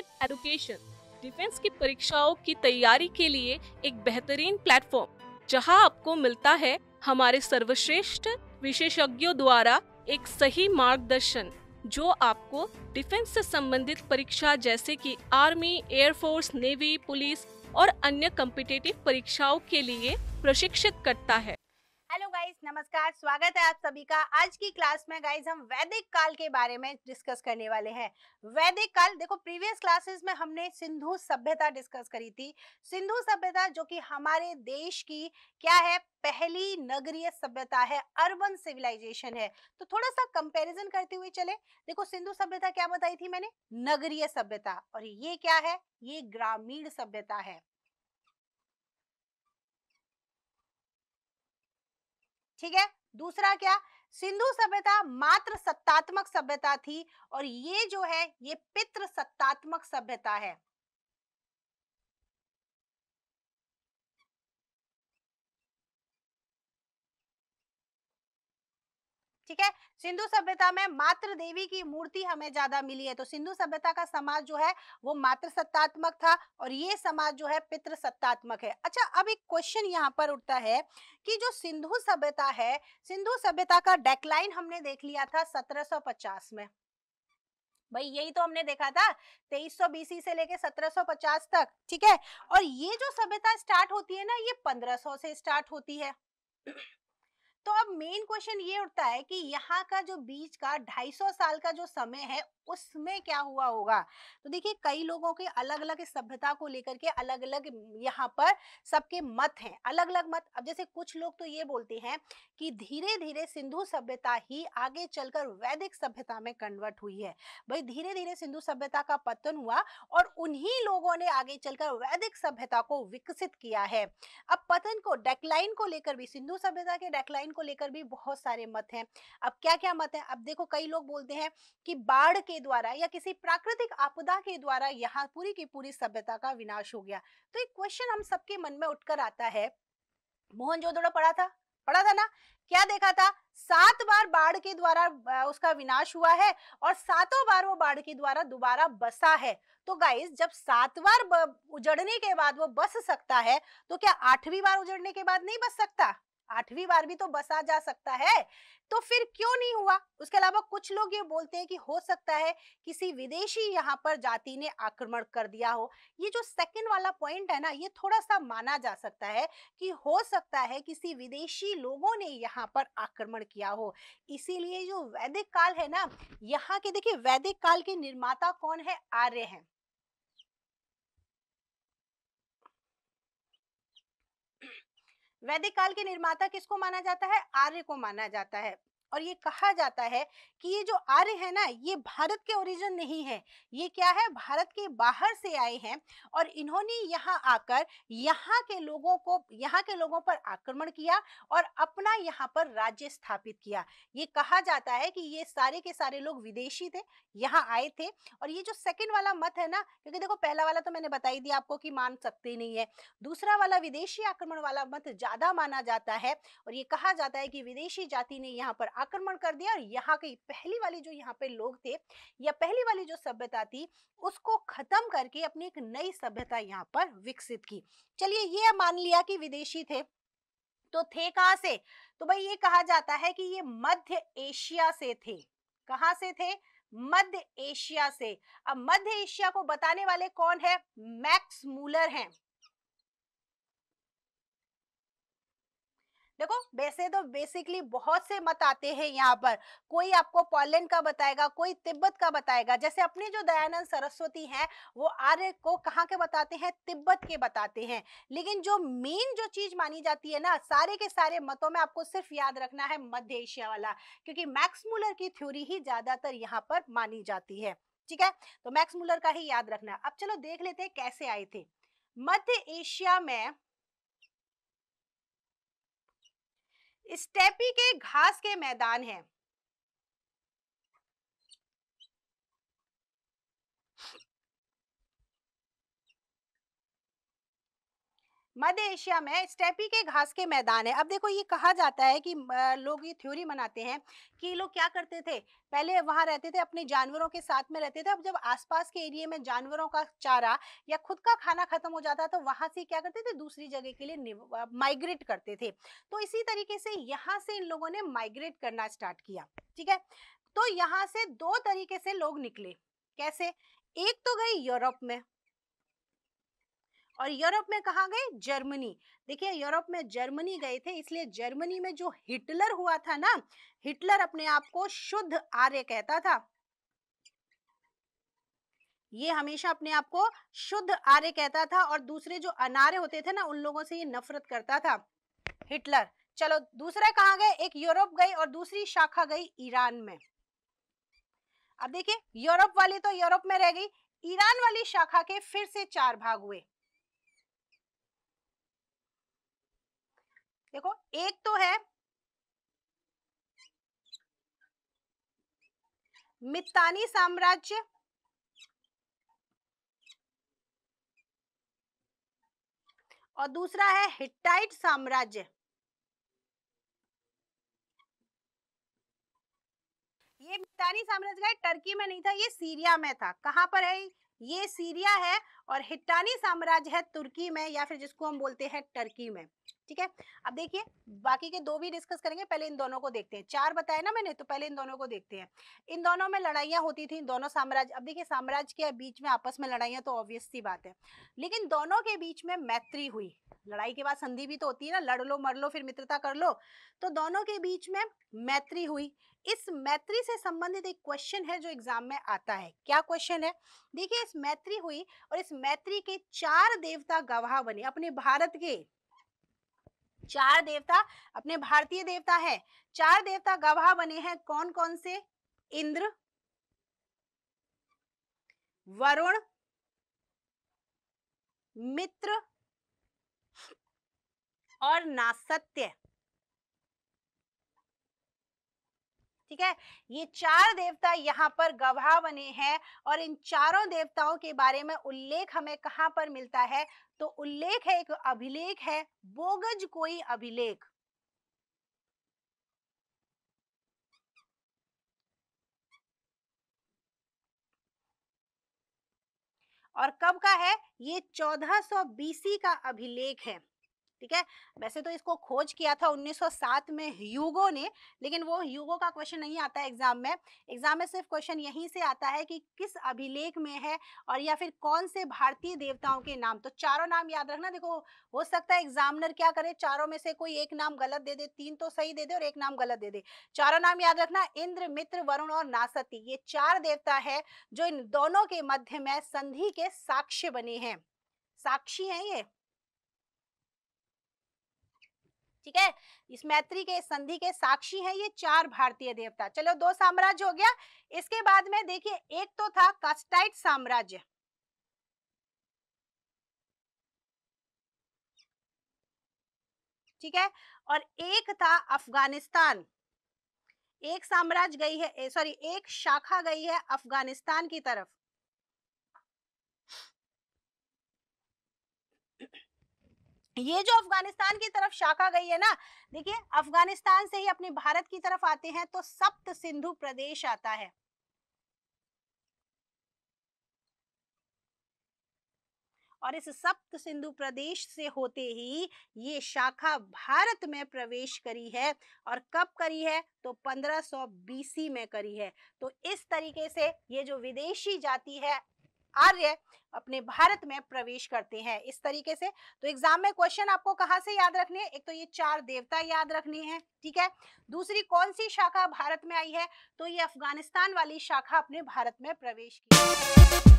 certificate education defence की परीक्षाओं की तैयारी के लिए एक बेहतरीन प्लेटफॉर्म जहां आपको मिलता है हमारे सर्वश्रेष्ठ विशेषज्ञों द्वारा एक सही मार्गदर्शन जो आपको डिफेंस से संबंधित परीक्षा जैसे कि आर्मी एयरफोर्स नेवी पुलिस और अन्य कम्पिटेटिव परीक्षाओं के लिए प्रशिक्षित करता है नमस्कार स्वागत है आप सभी का आज की क्लास में गाइज हम वैदिक काल के बारे में डिस्कस करने वाले हैं वैदिक काल देखो प्रीवियस क्लासेस में हमने सिंधु सभ्यता डिस्कस करी थी सिंधु सभ्यता जो कि हमारे देश की क्या है पहली नगरीय सभ्यता है अर्बन सिविलाइजेशन है तो थोड़ा सा कंपैरिजन करते हुए चले देखो सिंधु सभ्यता क्या बताई थी मैंने नगरीय सभ्यता और ये क्या है ये ग्रामीण सभ्यता है ठीक है दूसरा क्या सिंधु सभ्यता मात्र सत्तात्मक सभ्यता थी और ये जो है ये पित्र सत्तात्मक सभ्यता है ठीक है सिंधु सभ्यता में मात्र देवी की मूर्ति हमें ज्यादा मिली है तो सिंधु सभ्यता का समाज जो है वो मात्र सत्तात्मक था और ये समाज जो है पितृ सत्तात्मक है अच्छा अब एक क्वेश्चन यहाँ पर उठता है कि जो सिंधु सभ्यता है सिंधु सभ्यता का डेकलाइन हमने देख लिया था 1750 में भाई यही तो हमने देखा था 2300 सौ बीसी से लेके 1750 तक ठीक है और ये जो सभ्यता स्टार्ट होती है ना ये 1500 से स्टार्ट होती है तो अब मेन क्वेश्चन ये उठता है कि यहाँ का जो बीच का 250 साल का जो समय है उसमें क्या हुआ होगा तो देखिए कई लोगों के अलग अलग सभ्यता को लेकर के अलग अलग यहाँ पर सबके मत हैं अलग अलग मत अब जैसे कुछ लोग तो ये बोलते हैं कि धीरे धीरे सिंधु सभ्यता ही आगे चलकर वैदिक सभ्यता में कन्वर्ट हुई है भाई धीरे धीरे सिंधु सभ्यता का पतन हुआ और उन्ही लोगों ने आगे चलकर वैदिक सभ्यता को विकसित किया है अब पतन को डेकलाइन को लेकर भी सिंधु सभ्यता के डेकलाइन को लेकर भी बहुत सारे मत हैं अब क्या क्या मत है अब देखो कई लोग बोलते हैं कि बाढ़ के द्वारा या किसी प्राकृतिक आपदा के द्वारा यहाँ पूरी की पूरी सभ्यता का विनाश हो गया तो एक क्वेश्चन हम सबके मन में उठकर आता है मोहन जोदड़ो पढ़ा था पढ़ा था ना क्या देखा था सात बार बाढ़ के द्वारा उसका विनाश हुआ है और सातों बार वो बाढ़ के द्वारा दोबारा बसा है तो गाइस जब सात बार उजड़ने के बाद वो बस सकता है तो क्या आठवीं बार उजड़ने के बाद नहीं बस सकता आठवीं भी तो बसा जा सकता है तो फिर क्यों नहीं हुआ उसके अलावा कुछ लोग ये बोलते हैं कि हो सकता है किसी विदेशी यहाँ पर जाति ने आक्रमण कर दिया हो ये जो सेकंड वाला पॉइंट है ना ये थोड़ा सा माना जा सकता है कि हो सकता है किसी विदेशी लोगों ने यहाँ पर आक्रमण किया हो इसीलिए जो वैदिक काल है ना यहाँ के देखिए वैदिक काल के निर्माता कौन है आर्य है वैदिक काल के निर्माता किसको माना जाता है आर्य को माना जाता है और ये कहा जाता है कि ये जो आर्य है ना ये भारत के ओरिजिन नहीं है ये क्या है भारत के बाहर से आए हैं और इन्होंने यहाँ आकर यहाँ के लोगों को यहाँ के लोगों पर आक्रमण किया और अपना यहाँ पर राज्य स्थापित किया ये कहा जाता है कि ये सारे के सारे लोग विदेशी थे यहाँ आए थे और ये जो सेकेंड वाला मत है ना क्योंकि देखो पहला वाला तो मैंने बताई दिया आपको कि मान सकते नहीं है दूसरा वाला विदेशी आक्रमण वाला मत ज्यादा माना जाता है और ये कहा जाता है कि विदेशी जाति ने यहाँ पर आक्रमण कर दिया और यहाँ की पहली वाली जो यहाँ पे लोग थे या पहली वाली जो सभ्यता थी उसको खत्म करके अपनी एक नई सभ्यता यहाँ पर विकसित की चलिए ये मान लिया कि विदेशी थे तो थे कहाँ से तो भाई ये कहा जाता है कि ये मध्य एशिया से थे कहा से थे मध्य एशिया से अब मध्य एशिया को बताने वाले कौन है मैक्स मूलर हैं देखो वैसे तो बेसिकली बहुत से मत आते हैं यहाँ पर कोई आपको पोलैंड का बताएगा कोई तिब्बत का बताएगा जैसे अपने जो दयानंद सरस्वती हैं वो आर्य को कहाँ के बताते हैं तिब्बत के बताते हैं लेकिन जो मेन जो चीज मानी जाती है ना सारे के सारे मतों में आपको सिर्फ याद रखना है मध्य एशिया वाला क्योंकि मैक्समूलर की थ्योरी ही ज्यादातर यहाँ पर मानी जाती है ठीक है तो मैक्समूलर का ही याद रखना अब चलो देख लेते हैं कैसे आए थे मध्य एशिया में स्टेपी के घास के मैदान हैं मध्य एशिया में स्टेपी के घास के मैदान है अब देखो ये कहा जाता है कि लोग ये थ्योरी मनाते हैं कि लोग क्या करते थे पहले वहाँ रहते थे अपने जानवरों के साथ में रहते थे अब जब आसपास के एरिया में जानवरों का चारा या खुद का खाना खत्म हो जाता तो वहाँ से क्या करते थे दूसरी जगह के लिए माइग्रेट करते थे तो इसी तरीके से यहाँ से इन लोगों ने माइग्रेट करना स्टार्ट किया ठीक है तो यहाँ से दो तरीके से लोग निकले कैसे एक तो गए यूरोप में और यूरोप में कहा गए जर्मनी देखिए यूरोप में जर्मनी गए थे इसलिए जर्मनी में जो हिटलर हुआ था ना हिटलर अपने आप को शुद्ध आर्य कहता था ये हमेशा अपने आप को शुद्ध आर्य कहता था और दूसरे जो अनार्य होते थे ना उन लोगों से ये नफरत करता था हिटलर चलो दूसरा कहा गए एक यूरोप गई और दूसरी शाखा गई ईरान में अब देखिए यूरोप वाली तो यूरोप में रह गई ईरान वाली शाखा के फिर से चार भाग हुए देखो एक तो है मित्तानी साम्राज्य और दूसरा है हिटाइट साम्राज्य ये मित्तानी साम्राज्य का टर्की में नहीं था ये सीरिया में था कहां पर है ये सीरिया है और हिटानी साम्राज्य है तुर्की में या फिर जिसको हम बोलते हैं टर्की में ठीक है अब देखिए बाकी के दो भी डिस्कस करेंगे पहले इन दोनों को देखते हैं चार बताया ना मैंने तो पहले इन दोनों को देखते हैं इन दोनों में लड़ाइयाँ होती थी दोनों साम्राज्य अब देखिए साम्राज्य के बीच में आपस में लड़ाइयाँ तो ऑब्वियस सी बात है लेकिन दोनों के बीच में मैत्री हुई लड़ाई के बाद संधि भी तो होती है ना लड़ लो मर लो फिर मित्रता कर लो तो दोनों के बीच में मैत्री हुई इस मैत्री से संबंधित एक क्वेश्चन है जो एग्जाम में आता है क्या क्वेश्चन है देखिए इस मैत्री हुई और इस मैत्री के चार देवता गवाह बने अपने भारत के चार देवता अपने भारतीय देवता है चार देवता गवाह बने हैं कौन कौन से इंद्र वरुण मित्र और नासत्य ठीक है ये चार देवता यहाँ पर गवाह बने हैं और इन चारों देवताओं के बारे में उल्लेख हमें कहाँ पर मिलता है तो उल्लेख है एक अभिलेख है बोगज कोई अभिलेख और कब का है ये 1400 बीसी का अभिलेख है ठीक है वैसे तो इसको खोज किया था 1907 में ह्यूगो ने लेकिन वो ह्यूगो का क्वेश्चन नहीं आता है एग्जाम में एग्जाम में सिर्फ क्वेश्चन यहीं से आता है कि किस अभिलेख में है और या फिर कौन से भारतीय देवताओं के नाम तो चारों नाम याद रखना देखो हो सकता है एग्जामिनर क्या करे चारों में से कोई एक नाम गलत दे दे तीन तो सही दे दे और एक नाम गलत दे दे चारों नाम याद रखना इंद्र मित्र वरुण और नासती ये चार देवता है जो इन दोनों के मध्य में संधि के साक्ष्य बने हैं साक्षी हैं ये ठीक है इस मैत्री के संधि के साक्षी हैं ये चार भारतीय देवता चलो दो साम्राज्य हो गया इसके बाद में देखिए एक तो था कास्टाइट साम्राज्य ठीक है और एक था अफगानिस्तान एक साम्राज्य गई है सॉरी एक शाखा गई है अफगानिस्तान की तरफ ये जो अफगानिस्तान की तरफ शाखा गई है ना देखिए अफगानिस्तान से ही अपने भारत की तरफ आते हैं तो सप्त सिंधु प्रदेश आता है और इस सप्त सिंधु प्रदेश से होते ही ये शाखा भारत में प्रवेश करी है और कब करी है तो 1500 बीसी में करी है तो इस तरीके से ये जो विदेशी जाति है आर्य अपने भारत में प्रवेश करते हैं इस तरीके से तो एग्जाम में क्वेश्चन आपको कहाँ से याद रखने हैं एक तो ये चार देवता याद रखने हैं ठीक है दूसरी कौन सी शाखा भारत में आई है तो ये अफगानिस्तान वाली शाखा अपने भारत में प्रवेश की